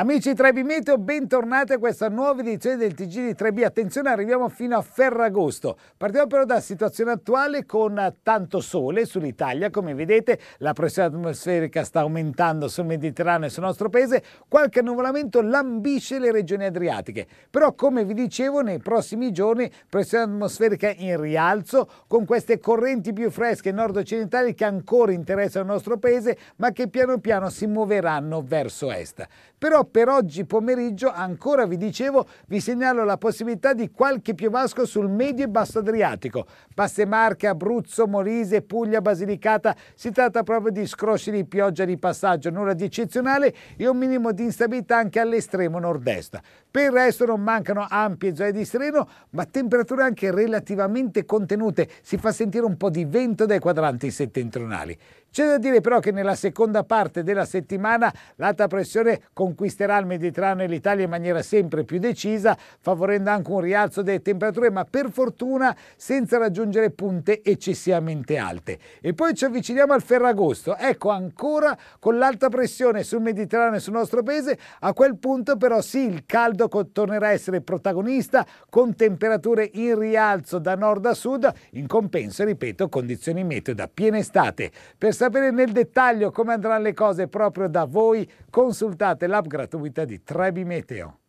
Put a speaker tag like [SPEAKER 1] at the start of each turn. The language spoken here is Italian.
[SPEAKER 1] Amici Trebimeteo, bentornati a questa nuova edizione del TG di Trebi. Attenzione, arriviamo fino a Ferragosto. Partiamo però dalla situazione attuale con tanto sole sull'Italia. Come vedete, la pressione atmosferica sta aumentando sul Mediterraneo e sul nostro paese. Qualche annuvolamento lambisce le regioni adriatiche. Però, come vi dicevo, nei prossimi giorni pressione atmosferica in rialzo con queste correnti più fresche nord-occidentali che ancora interessano il nostro paese, ma che piano piano si muoveranno verso est. Però per oggi pomeriggio ancora vi dicevo vi segnalo la possibilità di qualche piovasco sul medio e basso Adriatico. Basse Marche, Abruzzo, Molise, Puglia, Basilicata, si tratta proprio di scrosci di pioggia di passaggio, nulla di eccezionale e un minimo di instabilità anche all'estremo nord-est. Per il resto non mancano ampie zone di sereno, ma temperature anche relativamente contenute, si fa sentire un po' di vento dai quadranti settentrionali. C'è da dire però che nella seconda parte della settimana l'alta pressione conquisterà conquisterà il Mediterraneo e l'Italia in maniera sempre più decisa, favorendo anche un rialzo delle temperature, ma per fortuna senza raggiungere punte eccessivamente alte. E poi ci avviciniamo al Ferragosto, ecco ancora con l'alta pressione sul Mediterraneo e sul nostro paese, a quel punto però sì, il caldo tornerà a essere protagonista con temperature in rialzo da nord a sud, in compenso, ripeto, condizioni meteo da piena estate. Per sapere nel dettaglio come andranno le cose proprio da voi, consultate l'app gratuita di Trebi Meteo.